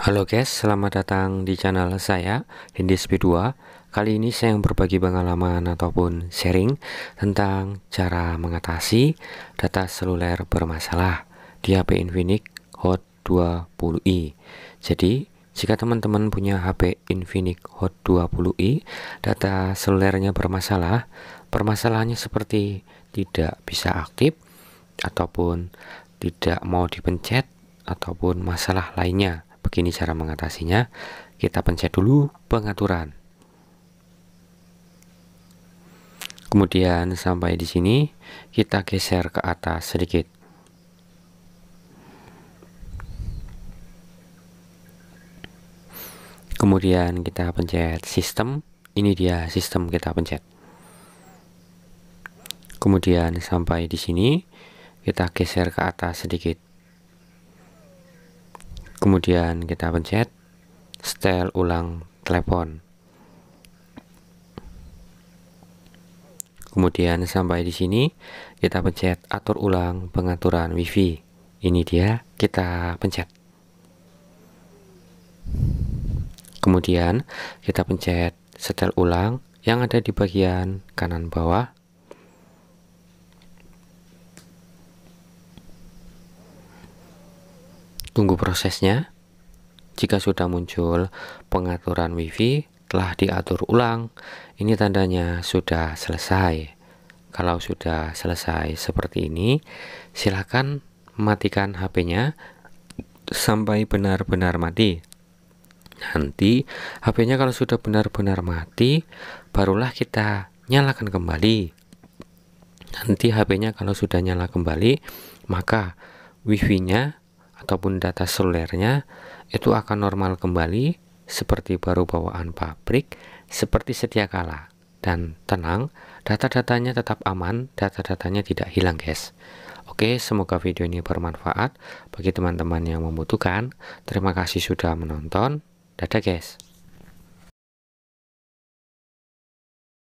Halo guys, selamat datang di channel saya, Hindi P2 Kali ini saya yang berbagi pengalaman ataupun sharing tentang cara mengatasi data seluler bermasalah di HP Infinix Hot 20i Jadi, jika teman-teman punya HP Infinix Hot 20i, data selulernya bermasalah Permasalahannya seperti tidak bisa aktif ataupun tidak mau dipencet ataupun masalah lainnya Begini cara mengatasinya. Kita pencet dulu pengaturan. Kemudian sampai di sini, kita geser ke atas sedikit. Kemudian kita pencet sistem. Ini dia sistem kita pencet. Kemudian sampai di sini, kita geser ke atas sedikit kemudian kita pencet setel ulang telepon kemudian sampai di sini kita pencet atur ulang pengaturan wifi ini dia kita pencet kemudian kita pencet setel ulang yang ada di bagian kanan bawah Tunggu prosesnya. Jika sudah muncul pengaturan WiFi telah diatur ulang, ini tandanya sudah selesai. Kalau sudah selesai seperti ini, silakan matikan HP-nya sampai benar-benar mati. Nanti HP-nya kalau sudah benar-benar mati, barulah kita nyalakan kembali. Nanti HP-nya kalau sudah nyala kembali, maka wifi-nya ataupun data selulernya itu akan normal kembali seperti baru bawaan pabrik seperti setiap kala dan tenang data-datanya tetap aman data-datanya tidak hilang guys Oke semoga video ini bermanfaat bagi teman-teman yang membutuhkan terima kasih sudah menonton dadah guys